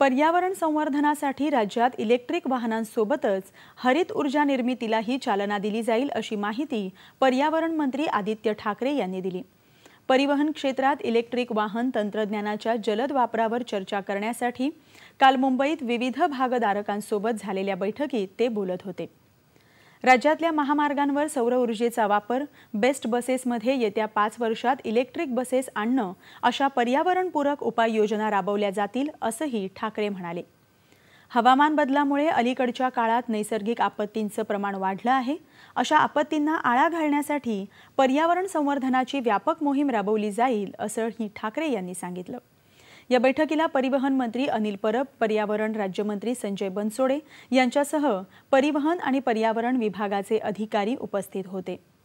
पर्यावरण संवर्धनासाठी राज्यात इलेक्ट्रिक वाहनांसोबतच हरित ऊर्जा निर्मितीलाही चालना दिली जाईल अशी माहिती पर्यावरण मंत्री आदित्य ठाकरे यांनी दिली परिवहन क्षेत्रात इलेक्ट्रिक वाहन तंत्रज्ञानाच्या जलद वापरावर चर्चा करण्यासाठी काल मुंबईत विविध भागधारकांसोबत झालेल्या बैठकीत ते बोलत होते राज्यातल्या महामार्गांवर सौर ऊर्जेचा वापर बेस्ट बसेसमध्ये येत्या पाच वर्षात इलेक्ट्रिक बसेस आणणं अशा पर्यावरणपूरक उपाययोजना राबवल्या जातील असंही ठाकरे म्हणाले हवामान बदलामुळे अलीकडच्या काळात नैसर्गिक आपत्तींचं प्रमाण वाढलं आहे अशा आपत्तींना आळा घालण्यासाठी पर्यावरण संवर्धनाची व्यापक मोहीम राबवली जाईल असंही ठाकरे यांनी सांगितलं या बैठकीला परिवहन मंत्री अनिल परब पर्यावरण राज्यमंत्री संजय बनसोडे यांच्यासह परिवहन आणि पर्यावरण विभागाचे अधिकारी उपस्थित होते